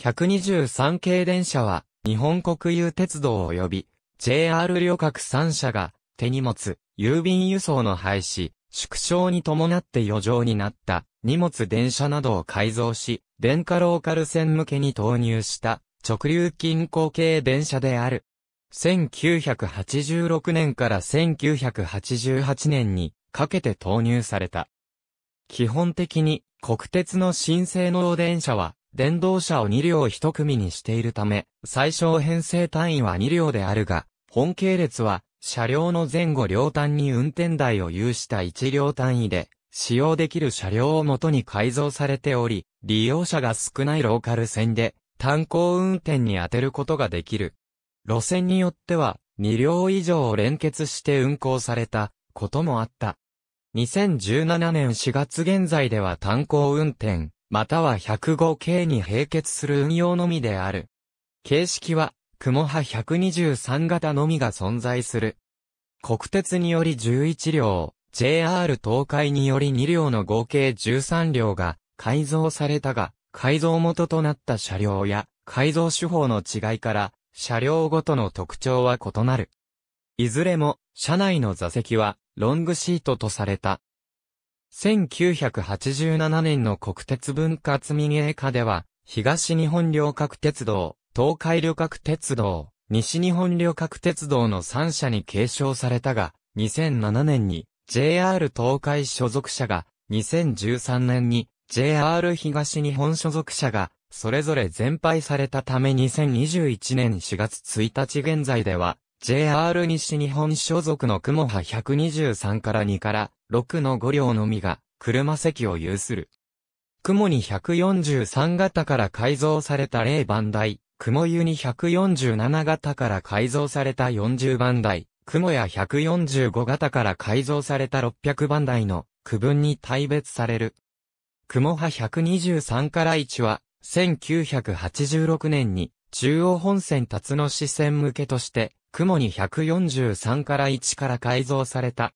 123系電車は、日本国有鉄道及び、JR 旅客3社が、手荷物、郵便輸送の廃止、縮小に伴って余剰になった荷物電車などを改造し、電化ローカル線向けに投入した直流近郊系電車である。1986年から1988年にかけて投入された。基本的に国鉄の新製能電車は電動車を2両1組にしているため、最小編成単位は2両であるが、本系列は、車両の前後両端に運転台を有した1両単位で、使用できる車両を元に改造されており、利用者が少ないローカル線で、単行運転に当てることができる。路線によっては、2両以上を連結して運行された、こともあった。2017年4月現在では単行運転、または 105K に並結する運用のみである。形式は、雲波123型のみが存在する。国鉄により11両、JR 東海により2両の合計13両が改造されたが、改造元となった車両や改造手法の違いから、車両ごとの特徴は異なる。いずれも、車内の座席は、ロングシートとされた。1987年の国鉄分割民営化では、東日本旅客鉄道、東海旅客鉄道、西日本旅客鉄道の3社に継承されたが、2007年に JR 東海所属者が、2013年に JR 東日本所属者が、それぞれ全廃されたため2021年4月1日現在では、JR 西日本所属の雲波123から2から6の5両のみが車席を有する。雲に143型から改造された0番台、雲湯に147型から改造された40番台、雲や145型から改造された600番台の区分に大別される。雲波123から1は、1986年に中央本線辰野支線向けとして雲に143から1から改造された。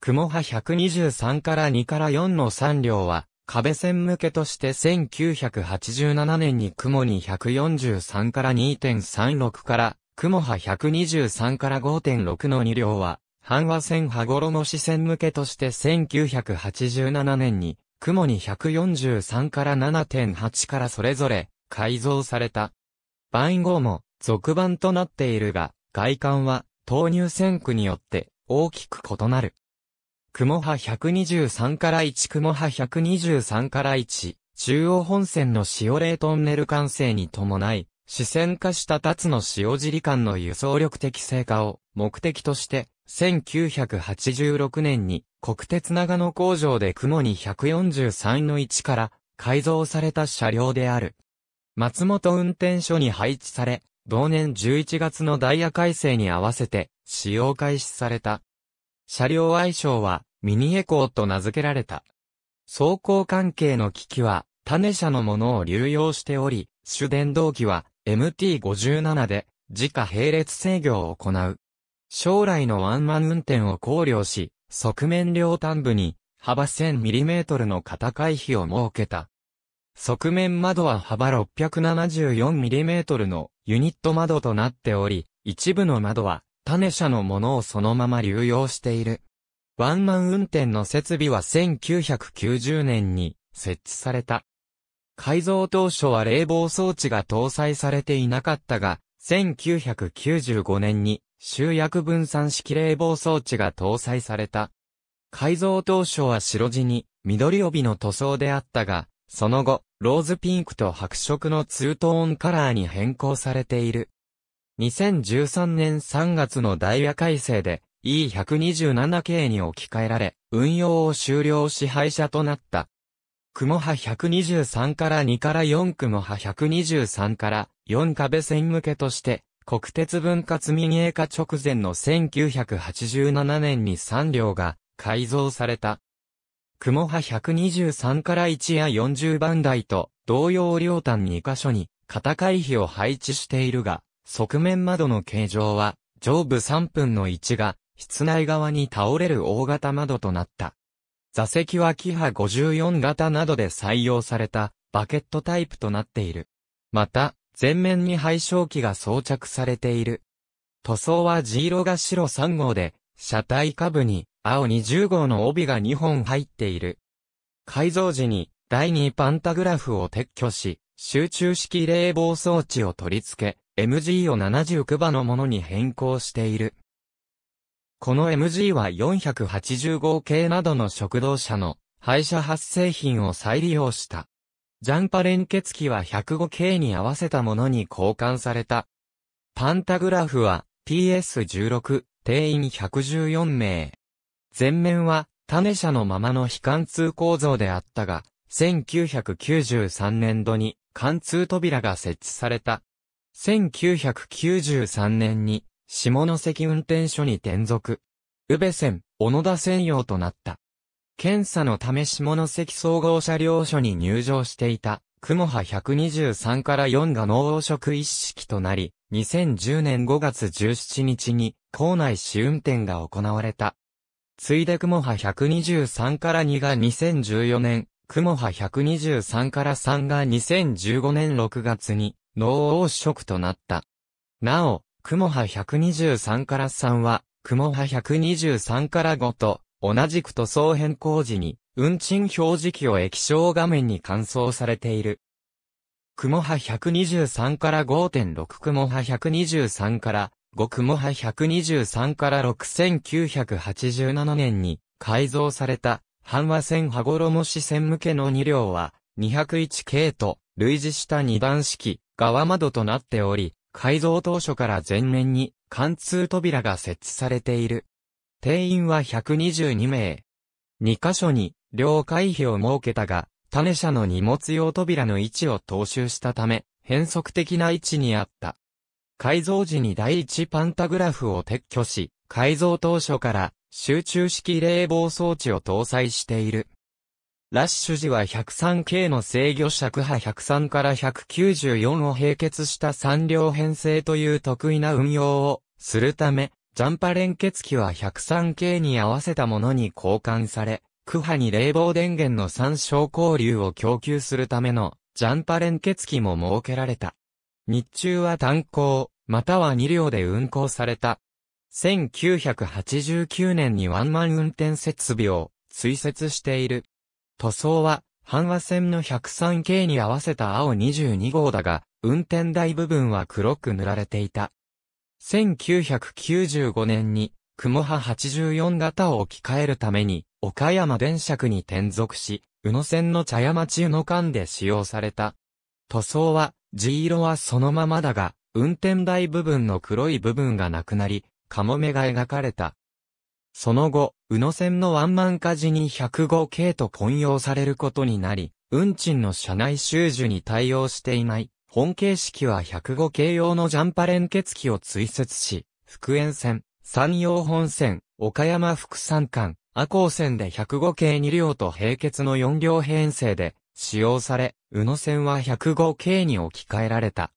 雲派123から2から4の3両は、壁線向けとして1987年に雲に143から2.36から、雲派123から5.6の2両は、半和線羽衣支線向けとして1987年に、雲に143から7.8からそれぞれ改造された。番号も続番となっているが、外観は投入線区によって大きく異なる。雲波123から1雲波123から1、中央本線の塩冷トンネル完成に伴い、視線化した達の塩尻間の輸送力的成果を目的として、1986年に国鉄長野工場で雲に143の1から改造された車両である。松本運転所に配置され、同年11月のダイヤ改正に合わせて使用開始された。車両愛称はミニエコーと名付けられた。走行関係の機器は種車のものを流用しており、主電動機は MT57 で自家並列制御を行う。将来のワンマン運転を考慮し、側面両端部に幅 1000mm の型回避を設けた。側面窓は幅 674mm のユニット窓となっており、一部の窓は、種車のものをそのまま流用している。ワンマン運転の設備は1990年に設置された。改造当初は冷房装置が搭載されていなかったが、1995年に集約分散式冷房装置が搭載された。改造当初は白地に緑帯の塗装であったが、その後、ローズピンクと白色のツートーンカラーに変更されている。2013年3月のダイヤ改正で E127 系に置き換えられ、運用を終了し廃車となった。クモ波123から2から4モ波123から4壁線向けとして、国鉄分割民営化直前の1987年に3両が改造された。雲波123から1や40番台と、同様両端2箇所に、肩回避を配置しているが、側面窓の形状は、上部3分の1が、室内側に倒れる大型窓となった。座席はキハ54型などで採用された、バケットタイプとなっている。また、前面に配照器が装着されている。塗装は G 色が白3号で、車体下部に青20号の帯が2本入っている。改造時に第2パンタグラフを撤去し、集中式冷房装置を取り付け、MG を79場のものに変更している。この MG は485系などの食堂車の廃車発生品を再利用した。ジャンパ連結機は105系に合わせたものに交換された。パンタグラフは PS16 定員114名。前面は種車のままの非貫通構造であったが、1993年度に貫通扉が設置された。1993年に下関運転所に転属。宇部線、小野田専用となった。検査のため下関総合車両所に入場していた、雲波123から4が農食一式となり、2010年5月17日に、校内試運転が行われた。ついで雲波123から2が2014年、雲波123から3が2015年6月に、脳王色となった。なお、雲波123から3は、雲波123から5と、同じく塗装変更時に、運賃表示器を液晶画面に換装されている。雲波123から5.6雲波123から5雲派123から6987年に改造された半和線羽衣支線向けの2両は201系と類似した2段式側窓となっており、改造当初から前面に貫通扉が設置されている。定員は122名。2カ所に両回避を設けたが、種車の荷物用扉の位置を踏襲したため、変則的な位置にあった。改造時に第一パンタグラフを撤去し、改造当初から集中式冷房装置を搭載している。ラッシュ時は 103K の制御尺波103から194を並結した3両編成という得意な運用をするため、ジャンパ連結機は 103K に合わせたものに交換され、区波に冷房電源の参照交流を供給するためのジャンパ連結機も設けられた。日中は炭鉱、または2両で運行された。1989年にワンマン運転設備を追設している。塗装は、阪和線の 103K に合わせた青22号だが、運転台部分は黒く塗られていた。1995年に、雲波84型を置き換えるために、岡山電車区に転属し、宇野線の茶屋町宇野間で使用された。塗装は、地色はそのままだが、運転台部分の黒い部分がなくなり、カモメが描かれた。その後、宇野線のワンマン化時に105系と混用されることになり、運賃の車内収受に対応していない、本形式は105系用のジャンパ連結機を追設し、福塩線、山陽本線、岡山副山間、阿光線で105系2両と並結の4両編成で使用され、宇野線は105系に置き換えられた。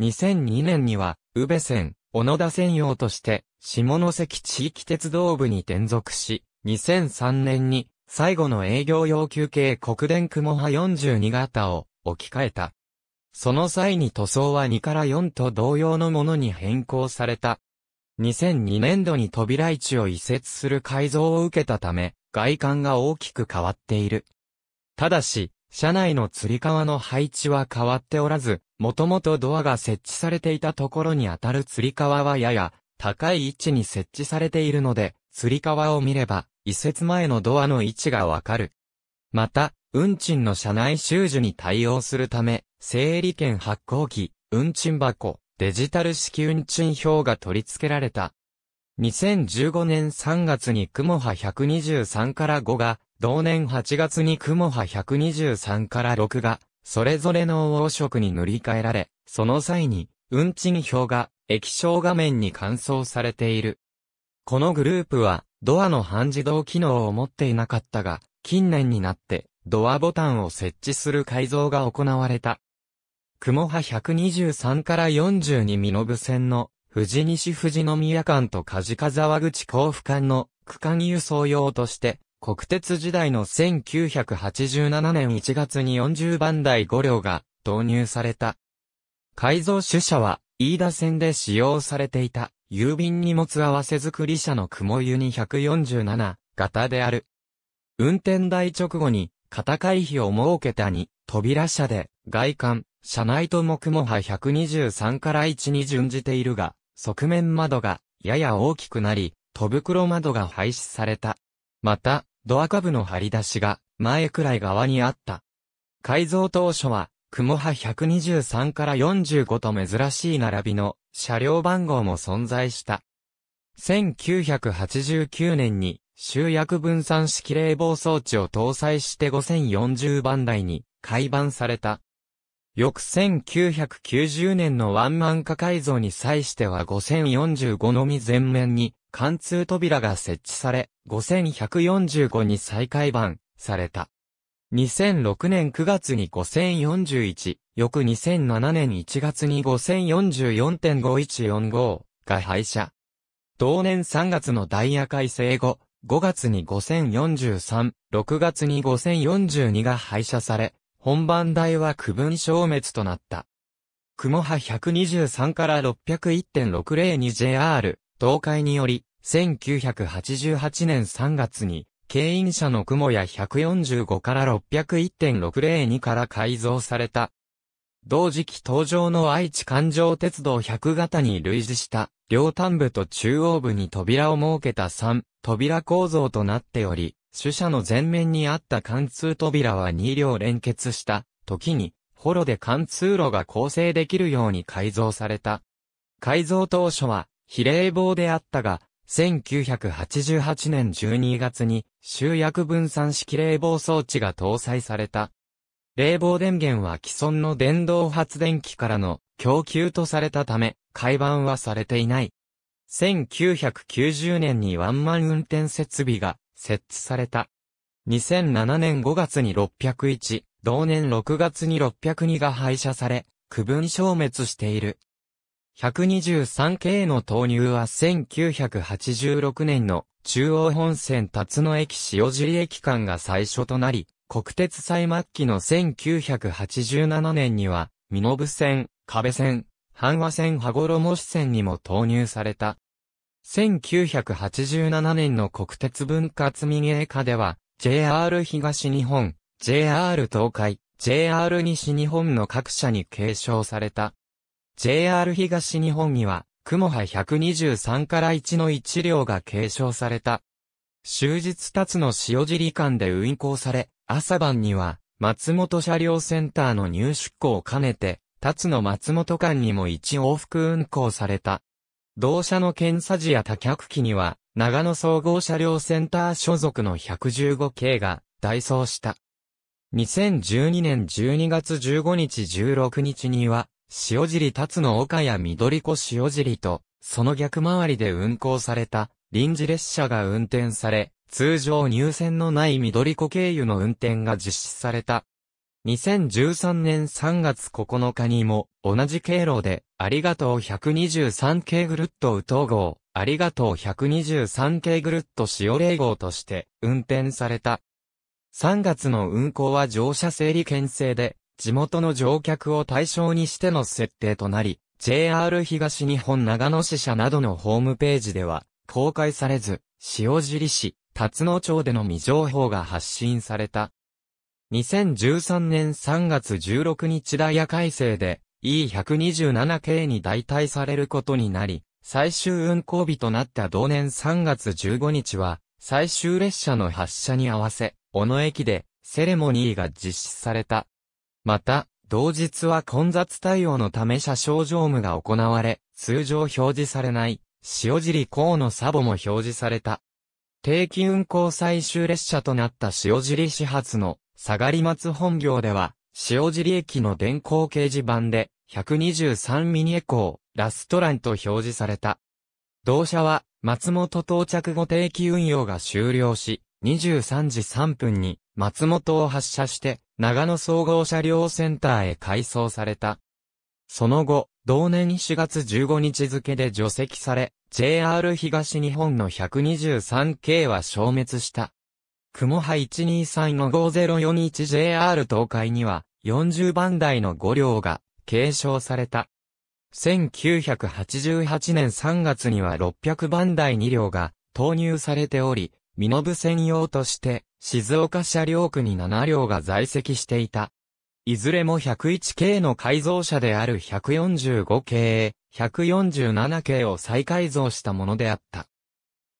2002年には、宇部線、小野田線用として、下関地域鉄道部に転属し、2003年に、最後の営業要求系国電雲波42型を置き換えた。その際に塗装は2から4と同様のものに変更された。2002年度に扉位置を移設する改造を受けたため、外観が大きく変わっている。ただし、車内の吊り革の配置は変わっておらず、もともとドアが設置されていたところにあたる吊り革はやや高い位置に設置されているので、吊り革を見れば、移設前のドアの位置がわかる。また、運賃の車内収受に対応するため、整理券発行機、運賃箱、デジタル式運賃表が取り付けられた。2015年3月に雲波123から5が同年8月に雲波123から6が、それぞれの黄色に塗り替えられ、その際に、運賃表が液晶画面に換装されている。このグループは、ドアの半自動機能を持っていなかったが、近年になって、ドアボタンを設置する改造が行われた。雲波123から42身延線の、富士西富士宮間と梶川口甲府間の区間輸送用として、国鉄時代の1987年1月に40番台5両が導入された。改造主車は、飯田線で使用されていた、郵便荷物合わせ作り車の雲湯に147型である。運転台直後に、片回避を設けたに、扉車で、外観、車内とも雲波123から1に準じているが、側面窓が、やや大きくなり、戸袋窓が廃止された。また、ドア株の張り出しが前くらい側にあった。改造当初は、雲波123から45と珍しい並びの車両番号も存在した。1989年に集約分散式冷房装置を搭載して5040番台に改版された。翌1990年のワンマン化改造に際しては5045のみ全面に貫通扉が設置され、5145に再開版された。2006年9月に5041、翌2007年1月に5044.5145が廃車。同年3月のダイヤ改正後、5月に5043、6月に5042が廃車され、本番台は区分消滅となった。雲波123から601.60 2 JR、東海により、1988年3月に、経営者の雲や145から601.602から改造された。同時期登場の愛知環状鉄道100型に類似した、両端部と中央部に扉を設けた3、扉構造となっており、主車の前面にあった貫通扉は2両連結した、時に、ホロで貫通路が構成できるように改造された。改造当初は、比例棒であったが、1988年12月に、集約分散式冷房装置が搭載された。冷房電源は既存の電動発電機からの供給とされたため、改版はされていない。1990年にワンマン運転設備が設置された。2007年5月に601、同年6月に602が廃車され、区分消滅している。123系の投入は1986年の中央本線辰野駅塩尻駅間が最初となり、国鉄最末期の1987年には、身延線、壁線、阪和線羽衣線にも投入された。1987年の国鉄分割民営化では、JR 東日本、JR 東海、JR 西日本の各社に継承された。JR 東日本には、雲波123から1の1両が継承された。終日立つの塩尻間で運行され、朝晩には、松本車両センターの入出庫を兼ねて、立つの松本間にも1往復運行された。同社の検査時や多客機には、長野総合車両センター所属の115系が、代走した。2012年12月15日16日には、塩尻立の岡や緑子塩尻と、その逆回りで運行された、臨時列車が運転され、通常入線のない緑子経由の運転が実施された。2013年3月9日にも、同じ経路で、ありがとう 123K グルッドウ統号、ありがとう 123K グルッド使用例号として運転された。3月の運行は乗車整理券制で、地元の乗客を対象にしての設定となり、JR 東日本長野支社などのホームページでは、公開されず、塩尻市、辰野町での未情報が発信された。2013年3月16日ダイヤ改正で、E127 系に代替されることになり、最終運行日となった同年3月15日は、最終列車の発車に合わせ、小野駅でセレモニーが実施された。また、同日は混雑対応のため車掌乗務が行われ、通常表示されない、塩尻港のサボも表示された。定期運行最終列車となった塩尻始発の、下がり松本業では、塩尻駅の電光掲示板で、123ミニエコー、ラストランと表示された。同社は、松本到着後定期運用が終了し、23時3分に、松本を発車して、長野総合車両センターへ改装された。その後、同年4月15日付で除籍され、JR 東日本の123系は消滅した。雲波123の 5041JR 東海には、40番台の5両が継承された。1988年3月には600番台2両が投入されており、身延専用として静岡車両区に7両が在籍していた。いずれも1 0 1系の改造車である1 4 5系、1 4 7系を再改造したものであった。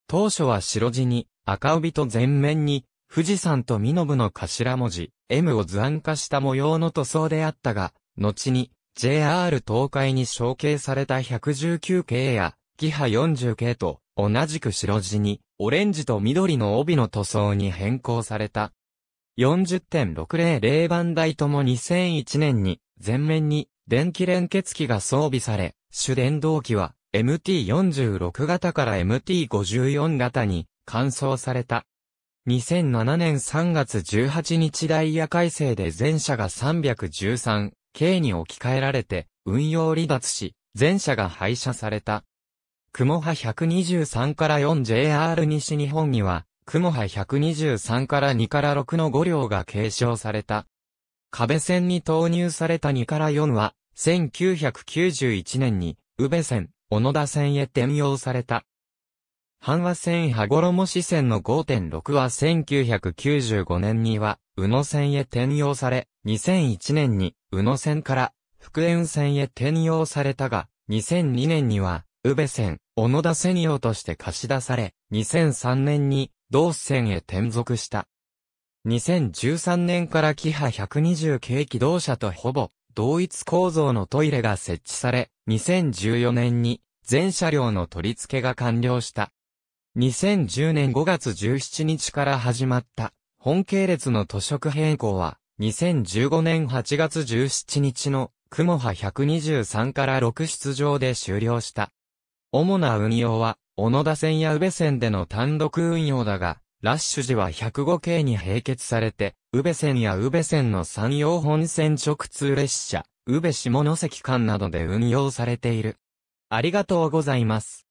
当初は白地に赤帯と前面に富士山と身延の頭文字、M を図案化した模様の塗装であったが、後に JR 東海に承継された119系や、キハ40系と同じく白地に、オレンジと緑の帯の塗装に変更された。40.600番台とも2001年に、前面に電気連結機が装備され、主電動機は MT46 型から MT54 型に換装された。2007年3月18日ダイヤ改正で全車が 313K に置き換えられて、運用離脱し、全車が廃車された。雲波123から 4JR 西日本には、雲波123から2から6の5両が継承された。壁線に投入された2から4は、1991年に、宇部線、小野田線へ転用された。阪和線羽衣支線の5.6は1995年には、宇野線へ転用され、2001年に宇野線から福縁線へ転用されたが、2002年には、宇部線、小野田線用として貸し出され、2003年に、同線へ転属した。2013年からキハ120系機動車とほぼ同一構造のトイレが設置され、2014年に全車両の取り付けが完了した。2010年5月17日から始まった本系列の図色変更は2015年8月17日の雲波123から6出場で終了した。主な運用は小野田線や宇部線での単独運用だが、ラッシュ時は105系に並結されて、宇部線や宇部線の山陽本線直通列車、宇部下関間などで運用されている。ありがとうございます。